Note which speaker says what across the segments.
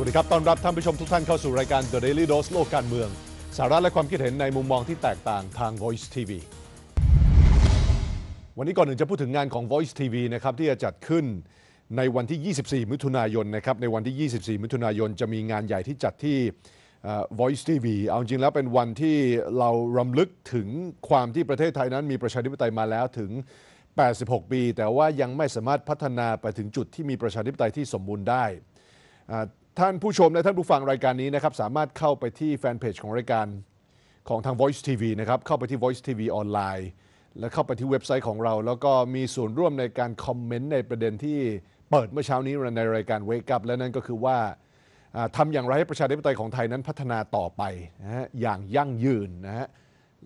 Speaker 1: วัสดีครับ ต้อนรับท่านผู้ชมทุกท่านเข้าสู่รายการ The Daily Dose โลกการเมือง สาระและความคิดเห็นในมุมมองที่แตกต่างทาง Voice TV วันนี้ก่อนหนึ่งจะพูดถึงงานของ Voice TV นะครับ ที่จะจัดขึ้นในวันที่ 24 มิถุนายนนะครับ ในวันที่ 24 มิถุนายนจะมีงานใหญ่ที่จัดที่ Voice TV เอาจริงแล้วเป็นวันที่เรารำลึกถึงความที่ประเทศไทยนั้น มีประชาธิปไตยมาแล้วถึง 86 ปี แต่ว่ายังไม่สามารถพัฒนาไปถึงจุดที่มีประชาธิปไตยที่สมบูรณ์ได้ท่านผู้ชม และท่านผู้ฟังรายการนี้นะครับสามารถเข้าไปที่แฟนเพจของรายการของทาง Voice TV นะครับ เข้าไปที่ Voice TV ออนไลน์และเข้าไปที่เว็บไซต์ของเรา แล้วก็มีส่วนร่วมในการคอมเมนต์ในประเด็นที่เปิดเมื่อเช้านี้ในรายการ Wake Up และนั่นก็คือว่าทำอย่างไรให้ประชาธิปไตยของไทยนั้นพัฒนาต่อไปนะฮะอย่างยั่งยืนนะฮะ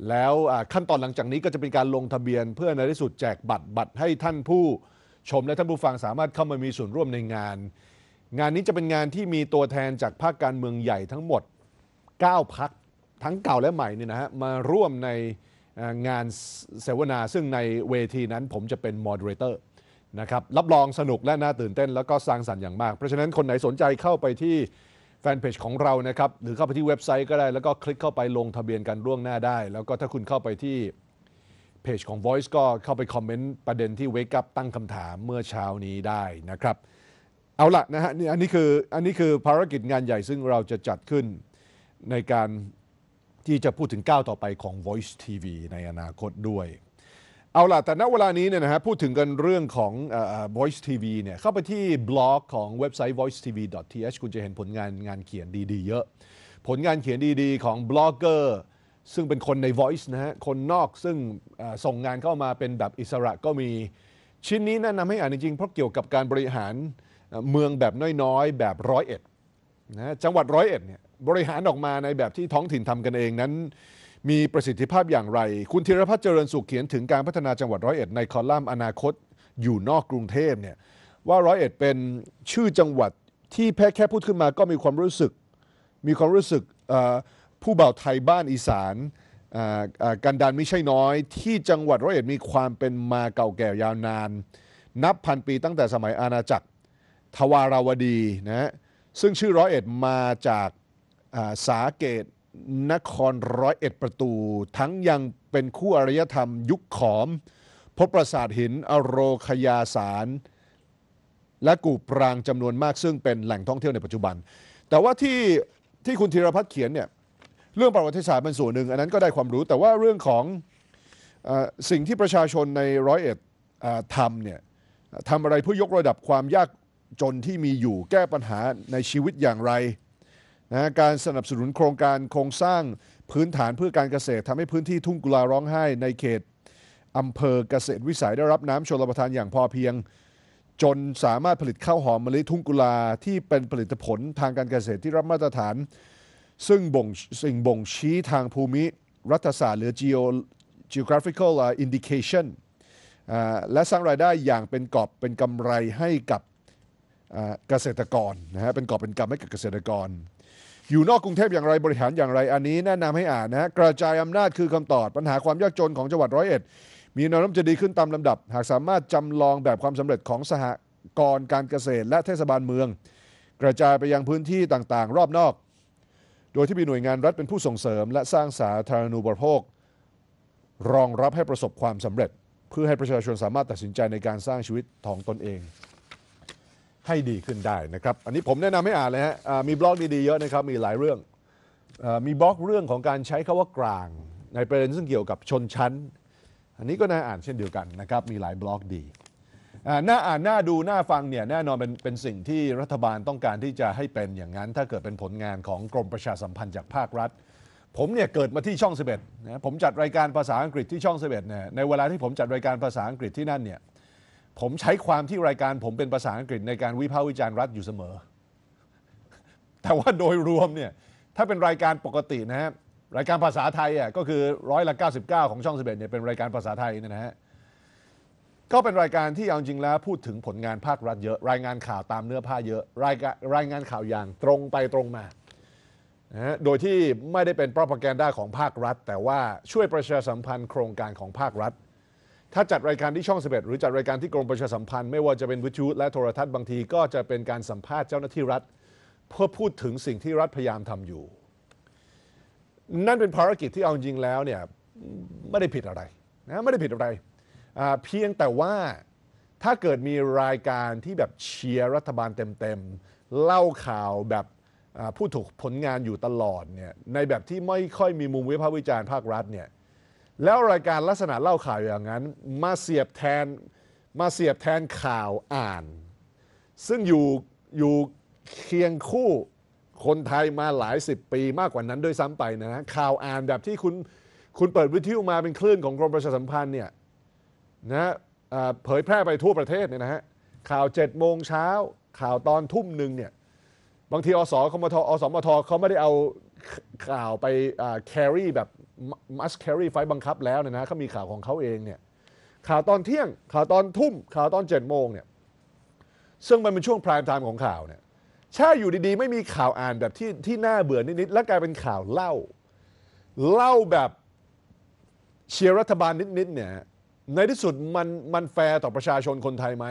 Speaker 1: แล้วขั้นตอนหลังจากนี้ก็จะเป็นการลงทะเบียนเพื่อในที่สุดแจกบัตรบัตรให้ท่านผู้ชมและท่านผู้ฟัง สามารถเข้ามามีส่วนร่วมในงานงานนี้จะเป็นงานที่มีตัวแทนจากภาคการเมืองใหญ่ทั้งหมด 9 พักทั้งเก่าและใหม่เนี่ยนะฮะมาร่วมในงานเสวนาซึ่งในเวทีนั้นผมจะเป็นมอดเรเตอร์นะครับรับรองสนุกและน่าตื่นเต้นแล้วก็สร้างสรรค์อย่างมาก เพราะฉะนั้นคนไหนสนใจเข้าไปที่แฟนเพจของเรานะครับ หรือเข้าไปที่เว็บไซต์ก็ได้แล้วก็คลิกเข้าไปลงทะเบียนกันร่วงหน้าได้ แล้วก็ถ้าคุณเข้าไปที่เพจของ Voice ก็เข้าไปคอมเมนต์ประเด็นที่เวกับตั้งคำถามเมื่อเช้านี้ได้นะครับเอาละนะฮะนี่อันนี้คืออันนี้คือภารกิจงานใหญ่ซึ่งเราจะจัดขึ้น ในการที่จะพูดถึงก้าวต่อไปของ Voice TV ในอนาคตด้วย เอาละแต่ณเวลานี้เนี่ยนะฮะพูดถึงกันเรื่องของ Voice TV เนี่ยเข้าไปที่บล็อกของเว็บไซต์ voicetv.th คุณจะเห็นผลงานงานเขียนดีๆ เยอะ ผลงานเขียนดีๆ ของบล็อกเกอร์ซึ่งเป็นคนใน Voice นะฮะคนนอกซึ่งส่งงานเข้ามาเป็นแบบอิสระก็มีชิ้นนี้แนะนำให้อ่านจริงๆเพราะเกี่ยวกับการบริหารเมืองแบบน้อยๆ แบบร้อยเอ็ดนะจังหวัดร้อยเอ็ดเนี่ยบริหารออกมาในแบบที่ท้องถิ่นทำกันเองนั้นมีประสิทธิภาพอย่างไร คุณธีรพัฒน์เจริญสุขเขียนถึงการพัฒนาจังหวัดร้อยเอ็ดในคอลัมน์อนาคตอยู่นอกกรุงเทพเนี่ยว่าร้อยเอ็ดเป็นชื่อจังหวัดที่แพ้แค่พูดขึ้นมาก็มีความรู้สึก มีความรู้สึกผู้บ่าวไทยบ้านอีสานกันดานไม่ใช่น้อยที่จังหวัดร้อยเอ็ดมีความเป็นมาเก่าแก่ยาวนาน นับพันปีตั้งแต่สมัยอาณาจักรทวาราวดีนะซึ่งชื่อร้อยเอ็ดมาจากสาเกตนครร้อยเอ็ดประตู ทั้งยังเป็นคู่อารยธรรม ยุคขอม พบปราสาทหินอโรคยาสารและกูปรางจำนวนมากซึ่งเป็นแหล่งท่องเที่ยวในปัจจุบัน แต่ว่าที่ที่คุณธีรพัฒน์เขียนเนี่ยเรื่องประวัติศาสตร์เป็นส่วนหนึ่งอันนั้นก็ได้ความรู้ แต่ว่าเรื่องของอสิ่งที่ประชาชนในร้อยเอ็ดทำเนี่ยทำอะไรเพื่อยกระดับความยากจนที่มีอยู่แก้ปัญหาในชีวิตอย่างไรนะการสนับสนุนโครงการโครงสร้างพื้นฐานเพื่อการเกษตรทำให้พื้นที่ทุ่งกุลาร้องไห้ในเขตอำเภอเกษตรวิสัยได้รับน้ำชลประทานอย่างพอเพียง จนสามารถผลิตข้าวหอมมะลิทุ่งกุลาที่เป็นผลิตผลทางการเกษตรที่รับมาตรฐาน ซึ่งบ่งสิ่งบ่งชี้ทางภูมิรัฐศาสตร์หรือ geo geographical indication และสร้างรายได้อย่างเป็นกอบเป็นกำไรให้กับเกษตรกรนะฮะเป็นกอบเป็นกำให้กับเกษตรกร อยู่นอกกรุงเทพอย่างไรบริหารอย่างไรอันนี้แนะนำให้อ่านนะฮะกระจายอำนาจคือคำตอบปัญหาความยากจนของจังหวัดร้อยเอ็ด มีแนวโน้มจะดีขึ้นตามลำดับ หากสามารถจำลองแบบความสำเร็จของสหกรณ์การเกษตร และเทศบาลเมือง กระจายไปยังพื้นที่ต่างๆ รอบนอก โดยที่มีหน่วยงานรัฐเป็นผู้ส่งเสริม และสร้างสาธารณูปโภค รองรับให้ประสบความสำเร็จ เพื่อให้ประชาชนสามารถตัดสินใจในการสร้างชีวิตของตนเองให้ดีขึ้นได้นะครับอันนี้ผมแนะนำให้อ่านเลยฮะมีบล็อกดีๆเยอะนะครับมีหลายเรื่องอมีบล็อกเรื่องของการใช้คาว่ากลาง ในประเด็นซึ่งเกี่ยวกับชนชั้น อันนี้ก็น่าอ่านเช่นเดียวกันนะครับมีหลายบล็อกดีหน่าอ่านน่าดูน่าฟังเนี่ยแน่นอนเป็นเป็นสิ่งที่รัฐบาลต้องการที่จะให้เป็นอย่างนั้นถ้าเกิดเป็นผลงานของกรมประชาสัมพันธ์จากภาครัฐ ผมเนี่ยเกิดมาที่ช่อง็ดนะผมจัดรายการภาษาอังกฤษที่ช่อง็ดเนี่ยในเวลาที่ผมจัดรายการภาษาอังกฤษที่นั่นเนี่ยผมใช้ความที่รายการผมเป็นภาษาอังกฤษในการวิพากษ์วิจารณ์รัฐอยู่เสมอ แต่ว่าโดยรวมเนี่ยถ้าเป็นรายการปกตินะฮะรายการภาษาไทยอ่ะก็คือร้อยละ99 ของช่อง1บเนี่ยเป็นรายการภาษาไทยนะฮะก็เป็นรายการที่เอาจริงแล้วพูดถึงผลงานภาครัฐเยอะรายงานข่าวตามเนื้อผ้าเยอะ รายการรายงานข่าวอย่างตรงไปตรงมานะฮะโดยที่ไม่ได้เป็น propaganda ของภาครัฐ แต่ว่าช่วยประชาสัมพันธ์โครงการของภาครัฐถ้าจัดรายการที่ช่อง11หรือจัดรายการที่กรมประชาสัมพันธ์ไม่ว่าจะเป็นวิทยุและโทรทัศน์บางทีก็จะเป็นการสัมภาษณ์เจ้าหน้าที่รัฐ เพื่อพูดถึงสิ่งที่รัฐพยายามทำอยู่ นั่นเป็นภารกิจที่เอาจริงแล้วเนี่ยไม่ได้ผิดอะไรนะไม่ได้ผิดอะไร เพียงแต่ว่าถ้าเกิดมีรายการที่แบบเชียร์รัฐบาลเต็มๆ เล่าข่าวแบบผู้ถูกผลงานอยู่ตลอดเนี่ยในแบบที่ไม่ค่อยมีมุมวิพากษ์วิจารณ์ภาครัฐเนี่ยแล้วรายการลักษณะเล่าข่าวอย่างนั้นมาเสียบแทนมาเสียบแทนข่าวอ่าน ซึ่งอยู่อยู่เคียงคู่คนไทยมาหลายสิบปีมากกว่านั้นด้วยซ้ำไปนะข่าวอ่านแบบที่คุณ คุณเปิดวิทยุมาเป็นคลื่นของกรมประชาสัมพันธ์เนี่ยนะเผยแพร่ไปทั่วประเทศเนี่ยนะฮะข่าว7จ็ดโมงเช้าข่าวตอนทุ่มหนึ่งเนี่ยบางทีอสคมทอสมทเขาไม่ได้เอาข่าวไปแครี่แบบมัสแครีไฟบังคับแล้วเนี่ยนะเขามีข่าวของเขาเองเนี่ยข่าวตอนเที่ยงข่าวตอนทุ่มข่าวตอนเจ็ดโมงเนี่ยซึ่งมันเป็นช่วงพรายไทม์ของข่าวเนี่ยแช่อยู่ดีๆไม่มีข่าวอ่านแบบที่ที่น่าเบื่อนิดๆ แล้วกลายเป็นข่าวเล่า เล่าแบบเชียร์รัฐบาลนิดๆเนี่ยในที่สุดมันมันแฟร์ต่อประชาชนคนไทยไหม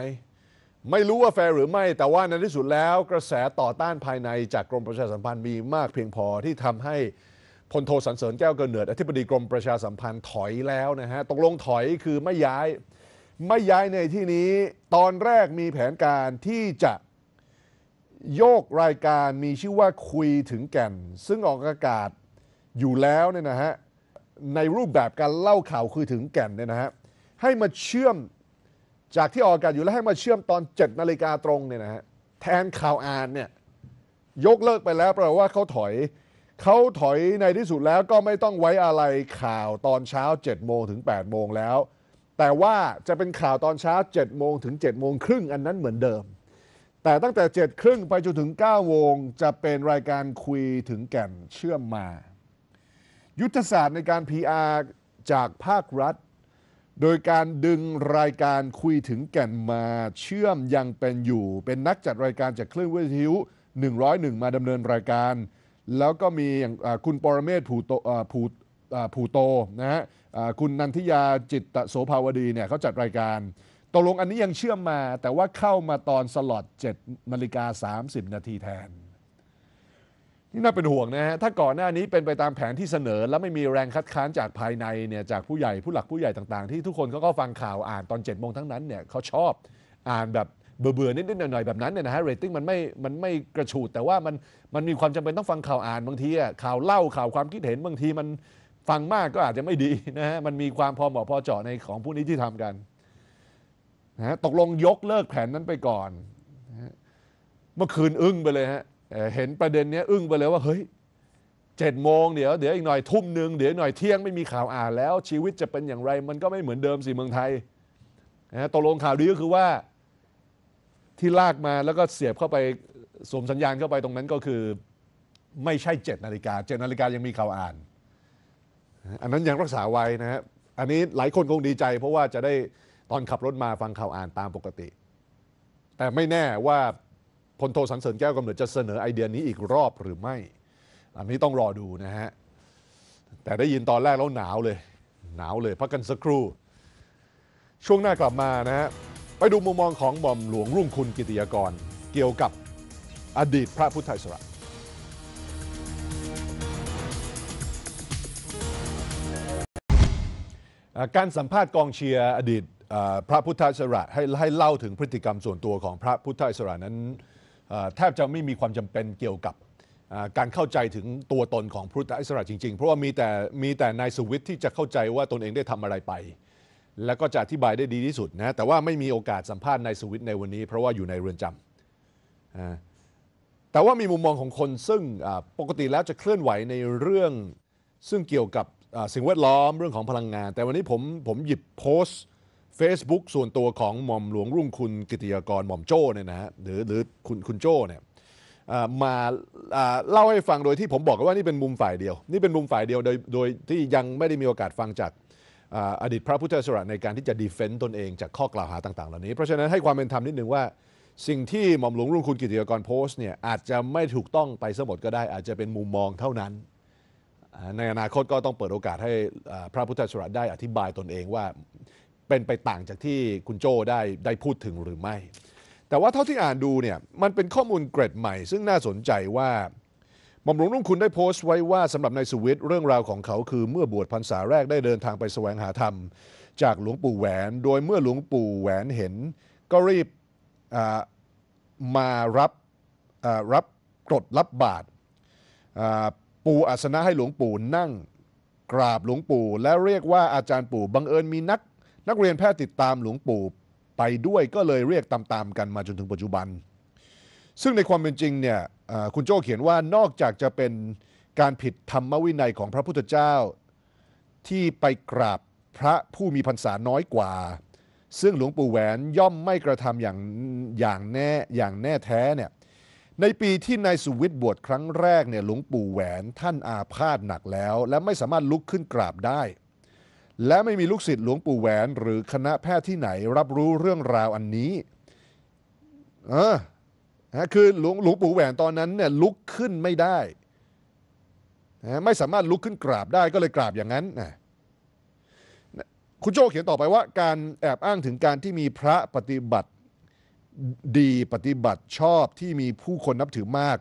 Speaker 1: ไม่รู้ว่าแฟร์หรือไม่ แต่ว่าในที่สุดแล้วกระแสต่อต้านภายในจากกรมประชาสัมพันธ์มีมากเพียงพอที่ทำให้พลโทสันเสริญแก้วเกินเนิดอธิบดีกรมประชาสัมพันธ์ถอยแล้วนะฮะตกลงถอยคือไม่ย้าย ไม่ย้ายในที่นี้ตอนแรกมีแผนการที่จะโยกรายการมีชื่อว่าคุยถึงแก่น ซึ่งออกอากาศอยู่แล้วเนี่ยนะฮะในรูปแบบการเล่าข่าวคุยถึงแก่นเนี่ยนะฮะให้มาเชื่อมจากที่ออกอากาศ อยู่แล้วให้มาเชื่อมตอน7นาฬิกาตรงเนี่ยนะฮะแทนข่าวอ่านเนี่ยยกเลิกไปแล้วแปลว่าเขาถอยเขาถอยในที่สุดแล้วก็ไม่ต้องไว้อะไรข่าวตอนเช้า7โมงถึง8โมงแล้ว แต่ว่าจะเป็นข่าวตอนเช้า7โมงถึง7โมงครึ่งอันนั้นเหมือนเดิม แต่ตั้งแต่7ครึ่งไปจนถึง9โมงจะเป็นรายการคุยถึงแก่นเชื่อมมา ยุทธศาสตร์ในการ PR จากภาครัฐโดยการดึงรายการคุยถึงแก่นมาเชื่อมยังเป็นอยู่เป็นนักจัดรายการจากคลื่นวิทยุ101 มาดำเนินรายการแล้วก็มีอย่างคุณปรเมศผูโตผูผูโตนะฮะคุณนันทิยาจิตโสภาวดีเนี่ยเขาจัดรายการตกลงอันนี้ยังเชื่อมมา แต่ว่าเข้ามาตอนสล็อต7นาฬิกา30นาทีแทน นี่น่าเป็นห่วงนะฮะถ้าก่อนหน้านี้เป็นไปตามแผนที่เสนอ แล้วไม่มีแรงคัดค้านจากภายในเนี่ยจากผู้ใหญ่ผู้หลักผู้ใหญ่ต่างๆที่ทุกคนเขาก็ฟังข่าวอ่านตอน7จ็ดโมงทั้งนั้นเนี่ยเขาชอบอ่านแบบเบื่อๆนิดๆหน่อยๆแบบนั้นเนี่ยนะฮะเรตติ้งมันไม่ มันไม่กระฉูดแต่ว่ามัน มันมีความจำเป็นต้องฟังข่าวอ่าน บางทีอ่ะข่าวเล่าข่าวความคิดเห็นบางทีมันฟังมากก็อาจจะไม่ดีนะฮะมันมีความพอเหมาะพอเจาะในของผู้นี้ที่ทำกันนะฮะตกลงยกเลิกแผนนั้นไปก่อนนะเมื่อคืนอึ้งไปเลยฮะเห็นประเด็นนี้อึ้งไปเลยว่าเฮ้ยเจ็ดโมงเดี๋ยวเดี๋ยวอีกหน่อยทุ่มหนึ่งเดี๋ยวหน่อยเที่ยงไม่มีข่าวอ่านแล้ว ชีวิตจะเป็นอย่างไร มันก็ไม่เหมือนเดิมสิเมืองไทยนะตกลงข่าวดีก็คือว่าที่ลากมาแล้วก็เสียบเข้าไปสวมสัญญาณเข้าไปตรงนั้นก็คือ ไม่ใช่เจ็ดนาฬิกาเจ็ดนาฬิกายังมีข่าวอ่าน อันนั้นยังรักษาไว้นะครับอันนี้หลายคนคงดีใจ เพราะว่าจะได้ตอนขับรถมาฟังข่าวอ่านตามปกติ แต่ไม่แน่ว่าพลโทสันเสริญแก้วกำเนิดจะเสนอไอเดียนี้อีกรอบหรือไม่ อันนี้ต้องรอดูนะฮะแต่ได้ยินตอนแรกแล้วหนาวเลย หนาวเลยพักกันสักครู่ ช่วงหน้ากลับมานะฮะไปดูมุมมองของหม่อมหลวงรุ่งคุณกิติยากรเกี่ยวกับอดีตพระพุทธอิสระการสัมภาษณ์กองเชียร์อดีตพระพุทธอิสระให้ให้เล่าถึงพฤติกรรมส่วนตัวของพระพุทธอิสระนั้นแทบจะไม่มีความจำเป็นเกี่ยวกับการเข้าใจถึงตัวตนของพุทธอิสระจริงๆ เพราะว่ามีแต่มีแต่นายสุวิทย์ที่จะเข้าใจว่าตนเองได้ทำอะไรไปแล้วก็จะอธิบายได้ดีที่สุดนะ แต่ว่าไม่มีโอกาสสัมภาษณ์นายสวิตในวันนี้ เพราะว่าอยู่ในเรือนจำแต่ว่ามีมุมมองของคนซึ่งปกติแล้วจะเคลื่อนไหวในเรื่องซึ่งเกี่ยวกับสิ่งแวดล้อมเรื่องของพลังงาน แต่วันนี้ผมผมหยิบโพสต์ Facebook ส่วนตัวของหม่อมหลวงรุ่งคุณกิติยกรหม่อมโจ้เนี่ยนะฮะหรือหรือคุณคุณโจ้เนี่ยมาเล่าให้ฟังโดยที่ผมบอกว่านี่เป็นมุมฝ่ายเดียวนี่เป็นมุมฝ่ายเดียวโดยโดยที่ยังไม่ได้มีโอกาสฟังจากอดีตพระพุทธสระในการที่จะดีเฟนต์ตนเองจากข้อกล่าวหาต่างๆ เหล่านี้ เพราะฉะนั้นให้ความเป็นธรรมนิดนึงว่า สิ่งที่หม่อมหลวงรุ่งคุณกิติยกรโพสต์เนี่ยอาจจะไม่ถูกต้องไปสมดก็ได้อาจจะเป็นมุมมองเท่านั้น ในอนาคตก็ต้องเปิดโอกาสให้พระพุทธสระได้อธิบายตนเองว่าเป็นไปต่างจากที่คุณโจได้ได้พูดถึงหรือไม่ แต่ว่าเท่าที่อ่านดูเนี่ยมันเป็นข้อมูลเกรดใหม่ ซึ่งน่าสนใจว่าหม่อมหลวงลุ่งคุณได้โพสต์ไว้ว่าสำหรับนายสุวิทย์เรื่องราวของเขาคือ เมื่อบวชพรรษาแรกได้เดินทางไปแสวงหาธรรม จากหลวงปู่แหวน โดยเมื่อหลวงปู่แหวนเห็น ก็รีบมารับรับกรดรับบาตรปูอาสนะให้หลวงปู่นั่งกราบหลวงปู่ และเรียกว่าอาจารย์ปู่บังเอิญมีนัก นักเรียนแพทย์ติดตามหลวงปู่ไปด้วยก็เลยเรียกตามๆกันมาจนถึงปัจจุบันซึ่งในความเป็นจริงเนี่ยคุณโจ้เขียนว่านอกจากจะเป็นการผิดธรรมวินัยของพระพุทธเจ้า ที่ไปกราบพระผู้มีพรรษาน้อยกว่า ซึ่งหลวงปู่แหวนย่อมไม่กระทำอย่างอย่างแน่อย่างแน่แท้เนี่ยในปีที่นายสุวิทย์บวชครั้งแรกเนี่ยหลวงปู่แหวนท่านอาพาธหนักแล้ว และไม่สามารถลุกขึ้นกราบได้ และไม่มีลูกศิษย์หลวงปู่แหวน หรือคณะแพทย์ที่ไหนรับรู้เรื่องราวอันนี้เออนะคือหลวงหลวงปู่แหวนตอนนั้นเนี่ยลุกขึ้นไม่ได้นะไม่สามารถลุกขึ้นกราบได้ก็เลยกราบอย่างนั้นนะคุณโจเขียนต่อไปว่าการแอบอ้างถึงการที่มีพระปฏิบัติดีปฏิบัติชอบที่มีผู้คนนับถือมาก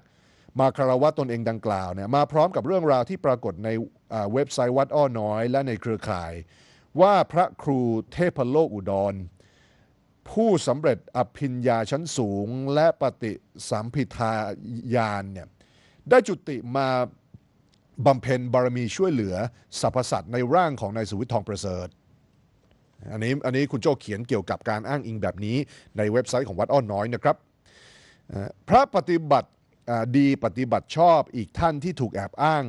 Speaker 1: มาคารวะตนเองดังกล่าวเนี่ยมาพร้อมกับเรื่องราวที่ปรากฏในเว็บไซต์วัดอ้อน้อย และในเครือข่าย ว่าพระครูเทพโลกอุดรผู้สำเร็จอภิญญาชั้นสูง และปฏิสัมพิทาญาณเนี่ยได้จุติมาบำเพ็ญบารมีช่วยเหลือ สรรพสัตว์ในร่างของนายสุวิทย์ทองประเสริฐอันนี้อันนี้คุณโจเขียนเกี่ยวกับการอ้างอิงแบบนี้ ในเว็บไซต์ของวัดอ้อนน้อยนะครับ พระปฏิบัติดีปฏิบัติชอบอีกท่านที่ถูกแอบอ้าง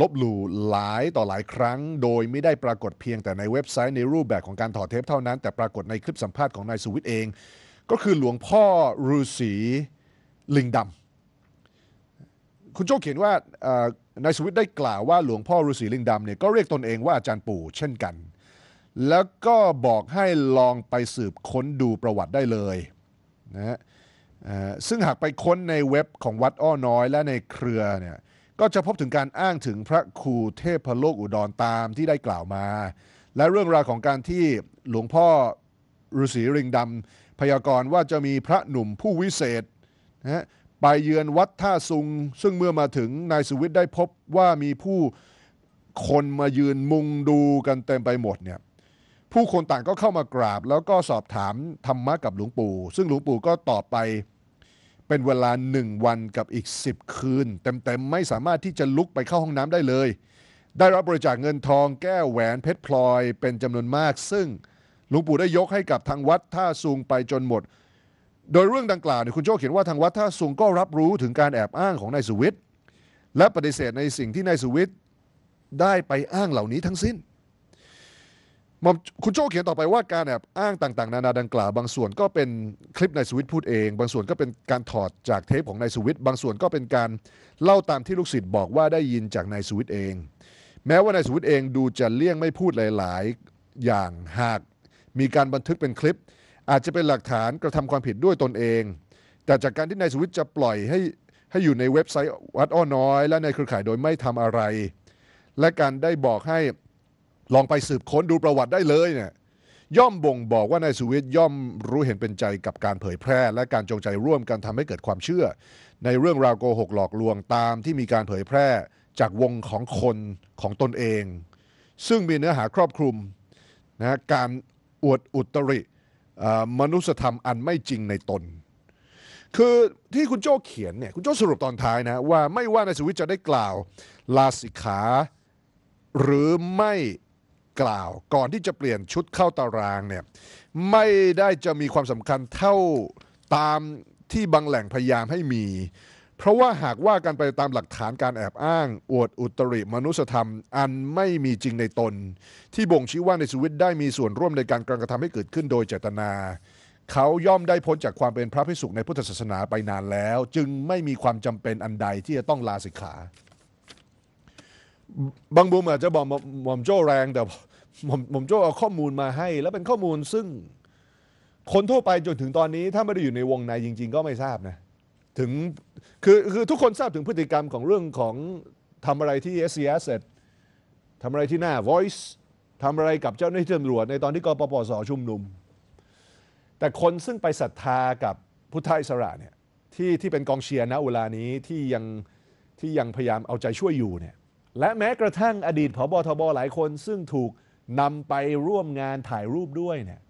Speaker 1: ลบหลู่หลายต่อหลายครั้ง โดยไม่ได้ปรากฏเพียงแต่ในเว็บไซต์ในรูปแบบของการถอดเทปเท่านั้นแต่ปรากฏในคลิปสัมภาษณ์ของนายสุวิทย์เอง ก็คือหลวงพ่อฤาษีลิงดำ คุณโจ้เขียนว่านายสุวิทย์ได้กล่าวว่าหลวงพ่อฤาษีลิงดำเนี่ยก็เรียกตนเองว่าอาจารย์ปู่เช่นกัน แล้วก็บอกให้ลองไปสืบค้นดูประวัติได้เลยนะซึ่งหากไปค้นในเว็บของวัดอ้อน้อยและในเครือเนี่ยก็จะพบถึงการอ้างถึงพระครูเทพโลกอุดรตามที่ได้กล่าวมา และเรื่องราวของการที่หลวงพ่อฤาษีริงดำ พยากรณ์ว่าจะมีพระหนุ่มผู้วิเศษนะไปเยือนวัดท่าซุง ซึ่งเมื่อมาถึงนายสุวิทย์ได้พบว่ามีผู้คนมายืนมุงดูกันเต็มไปหมดเนี่ยผู้คนต่างก็เข้ามากราบ แล้วก็สอบถามธรรมะกับหลวงปู่ ซึ่งหลวงปู่ก็ตอบไปเป็นเวลาหนึ่งวันกับอีก 10 คืนเต็มๆ ไม่สามารถที่จะลุกไปเข้าห้องน้ำได้เลย ได้รับบริจาคเงินทองแก้วแหวนเพชรพลอย เป็นจำนวนมาก ซึ่งหลวงปู่ได้ยกให้กับทางวัดท่าซุงไปจนหมด โดยเรื่องดังกล่าวเนี่ยคุณโจ้เขียนว่าทางวัดท่าซุงก็รับรู้ถึงการแอบอ้างของนายสุวิทย์และปฏิเสธในสิ่งที่นายสุวิทย์ได้ไปอ้างเหล่านี้ทั้งสิ้นมอมคุณโจ้เขียนต่อไปว่า การแอบอ้างต่างๆ นานาดังกล่าว บางส่วนก็เป็นคลิปนายสวิ์พูดเอง บางส่วนก็เป็นการถอดจากเทปของนายสวิ์บางส่วนก็เป็นการเล่าตามที่ลูกศิษย์บอกว่าได้ยินจากนายสวิ์เอง แม้ว่านายสวิ์เองดูจะเลี่ยงไม่พูดหลายๆ อย่างหากมีการบันทึกเป็นคลิป อาจจะเป็นหลักฐานกระทำความผิดด้วยตนเองแต่จากการที่นายสวิ์จะปล่อยให้ให้อยู่ในเว็บไซต์วัดอ้อน้อย และในเครือข่ายโดยไม่ทำอะไร และการได้บอกให้ลองไปสืบค้นดูประวัติได้เลยเนี่ยย่อมบ่งบอกว่านายสุวิทย์ย่อมรู้เห็นเป็นใจกับการเผยแพร่ และการจงใจร่วมกันทำให้เกิดความเชื่อ ในเรื่องราวโกหกหลอกลวงตามที่มีการเผยแพร่จากวงของคนของตนเอง ซึ่งมีเนื้อหาครอบคลุมนะการอวดอุตริมนุษยธรรมอันไม่จริงในตน คือที่คุณโจ้เขียนเนี่ยคุณโจ้สรุปตอนท้ายนะว่าไม่ว่านายสุวิทย์จะได้กล่าว ลาสิกขา หรือไม่กล่าวก่อนที่จะเปลี่ยนชุดเข้าตารางเนี่ยไม่ได้จะมีความสำคัญเท่าตามที่บางแหล่งพยายามให้มี เพราะว่าหากว่ากันไปตามหลักฐานการแอบอ้าง อวดอุตริมนุสธรรม อันไม่มีจริงในตน ที่บ่งชี้ว่าในสวิตได้มีส่วนร่วมในการกระทำให้เกิดขึ้นโดยเจตนา เขาย่อมได้พ้นจากความเป็นพระภิกษุในพุทธศาสนาไปนานแล้ว จึงไม่มีความจำเป็นอันใดที่จะต้องลาสิกขา บางบูมอาจจะบอกหม่อมโจ้แรงแต่ผมผมโจ้เอาข้อมูลมาให้ แล้วเป็นข้อมูลซึ่งคนทั่วไปจนถึงตอนนี้ถ้าไม่ได้อยู่ในวงในจริงๆก็ไม่ทราบนะ ถึง คือคือทุกคนทราบถึงพฤติกรรมของเรื่องของทำอะไรที่ s อ s เสร็จทำอะไรที่หน้า Voice ทำอะไรกับเจ้าหน้าที่ตำรวจ ในตอนที่กปปสชุมนุม แต่คนซึ่งไปศรัทธากับพุทธิสระเนี่ยที่ที่เป็นกองเชียร์ณเวลานี้ที่ยังที่ยังพยายามเอาใจช่วยอยู่เนี่ยและแม้กระทั่งอดีตผบทบหลายคนซึ่งถูกนำไปร่วมงานถ่ายรูปด้วยเนี่ย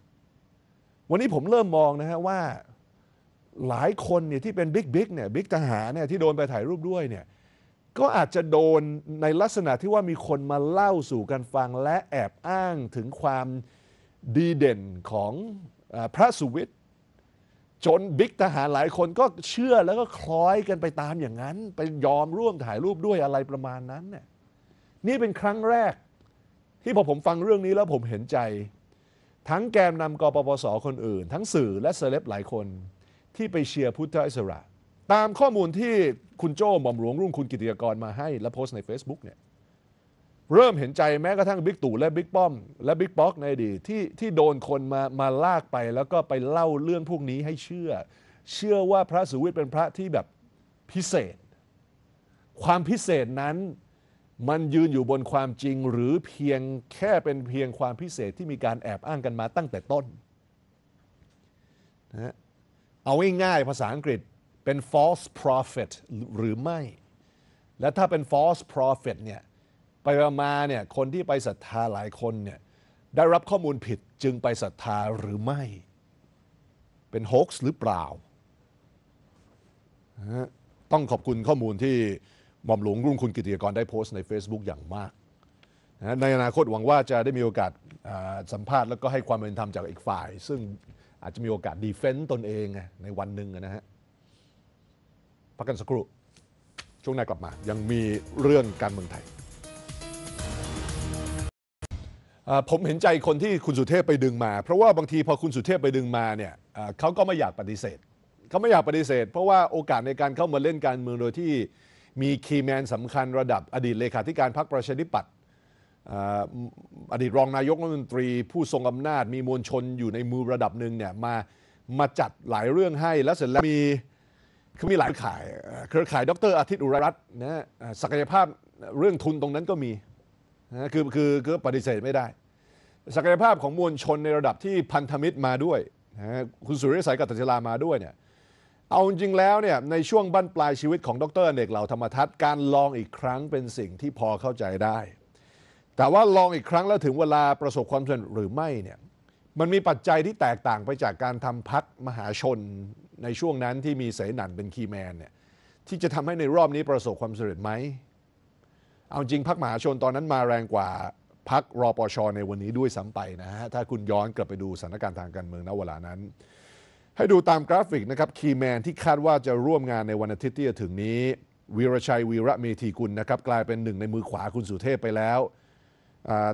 Speaker 1: วันนี้ผมเริ่มมองนะฮะว่าหลายคนเนี่ยที่เป็นบิ๊กบิ๊กเนี่ยบิ๊กทหารเนี่ยที่โดนไปถ่ายรูปด้วยเนี่ยก็อาจจะโดนในลักษณะที่ว่ามีคนมาเล่าสู่กันฟังและแอบอ้างถึงความดีเด่นของพระสุวิทย์จนบิ๊กทหารหลายคนก็เชื่อแล้วก็คล้อยกันไปตามอย่างนั้นไปยอมร่วมถ่ายรูปด้วยอะไรประมาณนั้นเนี่ยนี่เป็นครั้งแรกที่พอผมฟังเรื่องนี้แล้วผมเห็นใจ ทั้งแกนนำกปปส คนอื่น ทั้งสื่อและเซเลบหลายคนที่ไปเชียร์พุทธอิสระ ตามข้อมูลที่คุณโจ้หม่อมหลวงรุ่งคุณกิติกรมาให้ และโพสต์ใน Facebook เนี่ยเริ่มเห็นใจแม้กระทั่งบิ๊กตู่และบิ๊กป้อม และบิ๊กป๊อกในอดีตที่ที่โดนคนมามาลากไป แล้วก็ไปเล่าเรื่องพวกนี้ให้เชื่อ เชื่อว่าพระสุวิทย์เป็นพระที่แบบพิเศษ ความพิเศษนั้นมันยืนอยู่บนความจริงหรือเพียงแค่เป็นเพียงความพิเศษที่มีการแอบอ้างกันมาตั้งแต่ต้นนะเอาง่ายๆภาษาอังกฤษเป็น false prophet หรือไม่ และถ้าเป็น false prophet เนี่ยไปมาเนี่ยคนที่ไปศรัทธาหลายคนเนี่ย ได้รับข้อมูลผิดจึงไปศรัทธาหรือไม่ เป็น h ฮก x หรือเปล่าต้องขอบคุณข้อมูลที่หม่อมหลวงรุ่งคุณกิติกรได้โพสต์ใน Facebook อย่างมาก ในอนาคตหวังว่าจะได้มีโอกาสสัมภาษณ์แล้วก็ให้ความเป็นธรรมจากอีกฝ่าย ซึ่งอาจจะมีโอกาสดีเฟนต์ตนเองในวันหนึ่งนะฮะ พักกันสักครู่ช่วงหน้ากลับมา ยังมีเรื่องการเมืองไทย ผมเห็นใจคนที่คุณสุเทพไปดึงมา เพราะว่าบางทีพอคุณสุเทพไปดึงมาเนี่ยเขาก็ไม่อยากปฏิเสธเขาไม่อยากปฏิเสธ เพราะว่าโอกาสในการเข้ามาเล่นการเมืองโดยที่มีคีย์แมนสำคัญระดับอดีตเลขาธิการพรรคประชาธิปัตย์อดีตรองนายกรัฐมนตรีผู้ทรงอำนาจ มีมวลชนอยู่ในมือระดับหนึ่งเนี่ยมามาจัดหลายเรื่องให้แล้วเสร็จแล้วมีคือมีหลายขาย เครือข่ายดร อาทิตย์อุรรัตน์นะศักยภาพเรื่องทุนตรงนั้นก็มีนะคือคือคือปฏิเสธไม่ได้ ศักยภาพของมวลชนในระดับที่พันธมิตรมาด้วยนะคุณสุริยสัยกัตติลามาด้วยเนี่ยเอาจริงแล้วเนี่ยในช่วงบั้นปลายชีวิตของดรเอกเหล่าธรรมทัศน์การลองอีกครั้งเป็นสิ่งที่พอเข้าใจได้ แต่ว่าลองอีกครั้งแล้วถึงเวลาประสบความสำเร็จหรือไม่เนี่ยมันมีปัจจัยที่แตกต่างไปจากการทำพักมหาชนในช่วงนั้นที่มีเสนันเป็นคีแมนเนี่ยที่จะทำให้ในรอบนี้ประสบความสำเร็จไหม เอาจริงพักมหาชนตอนนั้นมาแรงกว่าพักรอปชในวันนี้ด้วยซ้ำไปนะฮะถ้าคุณย้อนกลับไปดูสถานการณ์ทางการเมืองณเวลานั้นให้ดูตามกราฟิกนะครับคีแมนที่คาดว่าจะร่วมงานในวันอาทิตย์ที่จะถึงนี้วีรชัยวีระเมธีกุลนะครับกลายเป็นหนึ่งในมือขวาคุณสุเทพไปแล้ว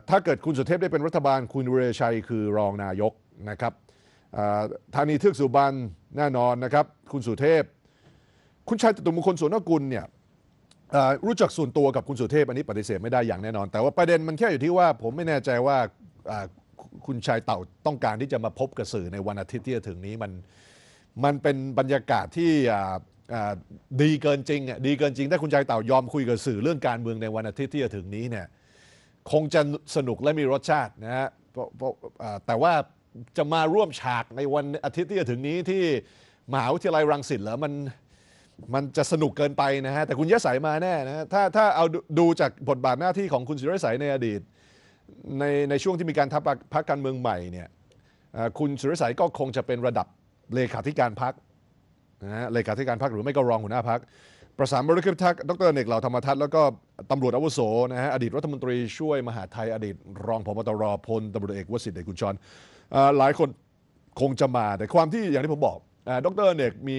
Speaker 1: ถ้าเกิดคุณสุเทพได้เป็นรัฐบาลคุณวีรชัยคือรองนายกนะครับธานีเทือกสุบรรณแน่นอนนะครับคุณสุเทพ คุณชายุตุมงคลสุนกุลเนี่ยรู้จักส่วนตัวกับคุณสุเทพ อันนี้ปฏิเสธไม่ได้อย่างแน่นอน แต่ว่าประเด็นมันแค่อยู่ที่ว่าผมไม่แน่ใจว่าคุณชายเต่าต้องการที่จะมาพบกับสื่อในวันอาทิตย์ที่จะถึงนี้มันมันเป็นบรรยากาศที่ดีเกินจริงดีเกินจริงถ้าคุณชายเต่ายอมคุยกับสื่อเรื่องการเมืองในวันอาทิตย์ที่จะถึงนี้เนี่ยคงจะสนุกและมีรสชาตินะฮะแต่ว่าจะมาร่วมฉากในวันอาทิตย์ที่จะถึงนี้ที่มหาวิทยาลัยรังสิตเหรอมันมันจะสนุกเกินไปนะฮะแต่คุณยศสายมาแน่นะถ้าถ้าเอาดูจากบทบาทหน้าที่ของคุณศิรศายในอดีตในในช่วงที่มีการทับพักการเมืองใหม่เนี่ยคุณสุรศัยก็คงจะเป็นระดับเลขาธิการพักนะฮะเลขาธิการพักหรือไม่ก็รองหัวหน้าพัก ประสานบริกิรทักดรเนกเหล่าธรรมทัศน์แล้วก็ตำรวจอาวุโสนะฮะอดีตรัฐมนตรีช่วยมหาไทยอดีต รองพบตรพลตำรวจเอกวสิทธิ์เดชกุญชรหลายคนคงจะมาแต่ความที่อย่างที่ผมบอกดรเนกมี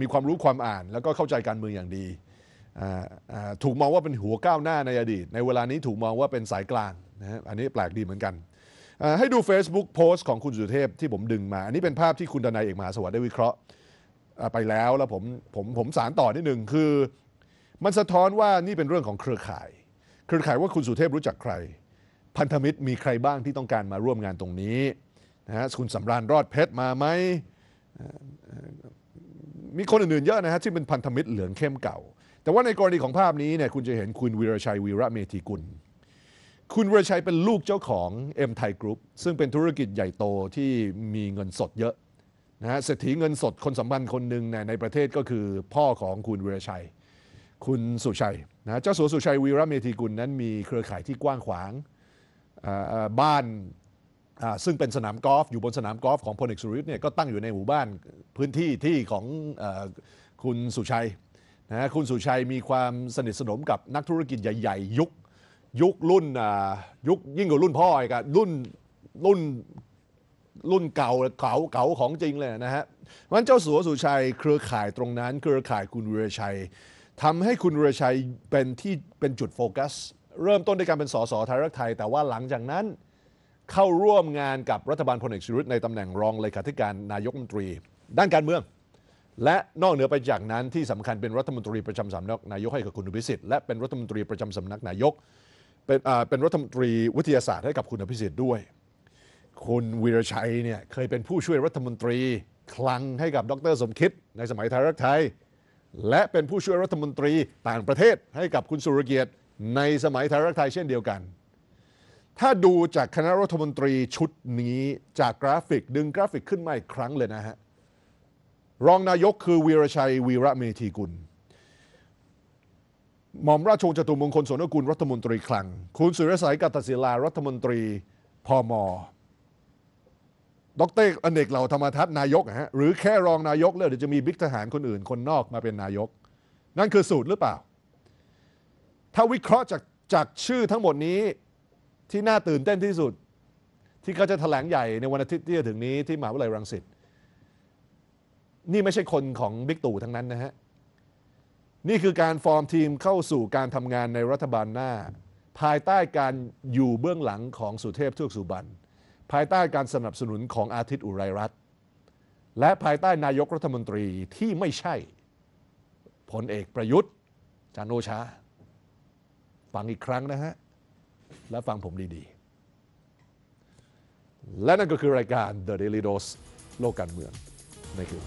Speaker 1: มีความรู้ความอ่านแล้วก็เข้าใจการเมืองอย่างดีถูกมองว่าเป็นหัวก้าวหน้าในอดีต ในเวลานี้ถูกมองว่าเป็นสายกลางนะอันนี้แปลกดีเหมือนกัน ให้ดู Facebook โพสต์ของคุณสุเทพที่ผมดึงมา อันนี้เป็นภาพที่คุณดนายเอกมหาสวัสดิ์ได้วิเคราะห์ไปแล้วแล้วผม ผมผมสารต่อนิดหนึ่งคือ มันสะท้อนว่านี่เป็นเรื่องของเครือข่าย เครือข่ายว่าคุณสุเทพรู้จักใคร พันธมิตรมีใครบ้างที่ต้องการมาร่วมงานตรงนี้นะฮะคุณสำราญรอดเพชรมาไหมมีคนอื่นๆเยอะนะฮะที่เป็นพันธมิตรเหลืองเข้มเก่า แต่ว่าในกรณีของภาพนี้เนี่ยคุณจะเห็นคุณวีรชัยวีระเมธีกุลคุณวรชัยเป็นลูกเจ้าของ M Thai Group ซึ่งเป็นธุรกิจใหญ่โตที่มีเงินสดเยอะนะฮะเศรษฐีเงินสดคนสำคัญคนหนึ่งในประเทศก็คือพ่อของคุณวรชัย คุณสุชัยนะเจ้าสัวสุชัยวีระเมธีกุลนั้นมีเครือข่ายที่กว้างขวางบ้านซึ่งเป็นสนามกอล์ฟอยู่บนสนามกอล์ฟของพลเอกสุริยุทธ์เนี่ยก็ตั้งอยู่ในหมู่บ้านพื้นที่ที่ของอคุณสุชัยนะคุณสุชัยมีความสนิทสนมกับนักธุรกิจใหญ่ๆยุคยุครุ่น อ่ยุคยิ่งกว่ารุ่นพ่ออีกอะรุ่นรุ่นรุ่นเก่าเก่าเก่าของจริงเลยนะฮะมันเจ้าสัวสุชัยเครือข่ายตรงนั้น เครือข่ายคุณวีรชัยทำให้คุณวีรชัยเป็นที่เป็นจุดโฟกัส เริ่มต้นด้วยการเป็นสสไทยรักไทย แต่ว่าหลังจากนั้นเข้าร่วมงานกับรัฐบาลพลเอกชรุตในตำแหน่งรองเลขาธิการนายกมนตรี ด้านการเมือง และนอกเหนือไปจากนั้นที่สำคัญเป็นรัฐมนตรีประจำสำนักนายกให้กับคุณพิสิทธิ์และเป็นรัฐมนตรีประจำสำนักนายกเป็นเป็นรัฐมนตรีวิทยาศาสตร์ให้กับคุณอภิสิทธิ์ด้วย คุณวีรชัยเนี่ย เคยเป็นผู้ช่วยรัฐมนตรี คลังให้กับดรสมคิดในสมัยไทยรักไทย และเป็นผู้ช่วยรัฐมนตรีต่างประเทศให้กับคุณสุรเกียรติในสมัยไทยรักไทยเช่นเดียวกัน ถ้าดูจากคณะรัฐมนตรีชุดนี้จากกราฟิกดึงกราฟิกขึ้นมาอีกครั้งเลยนะฮะรองนายกคือวีรชัย วีระเมธีกุลหม่อมราชวงศ์จตุมงคลสนกุลรัฐมนตรีคลัง คุณสุรศัยกัตศิลารัฐมนตรีพมดรอเนกเหล่าธรรมทัศนายกฮะหรือแค่รองนายกแล้วเดี๋ยวจะมีบิ๊กทหารคนอื่นคนนอกมาเป็นนายก นั่นคือสูตรหรือเปล่า ถ้าวิเคราะห์จากจากชื่อทั้งหมดนี้ที่น่าตื่นเต้นที่สุด ที่เขาจะแถลงใหญ่ในวันอาทิตย์ที่จะถึงนี้ที่มหาวิทยาลัยรังสิตนี่ไม่ใช่คนของบิ๊กตู่ทั้งนั้นนะฮะนี่คือการฟอร์มทีมเข้าสู่การทำงานในรัฐบาลหน้า ภายใต้การอยู่เบื้องหลังของสุเทพทุกสุบันภายใต้การสนับสนุนของอาทิตย์อุไรรัตน์และภายใต้นายกรัฐมนตรีที่ไม่ใช่ ผลเอกประยุทธ์จันโอชาฟังอีกครั้งนะฮะ และฟังผมดีๆ และนั่นก็คือรายการ The Daily Dose โลกการเมืองในคืน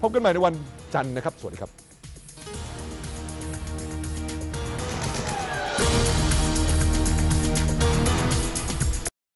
Speaker 1: พบกันใหม่ในวันจันทร์นะครับสวัสดีครับ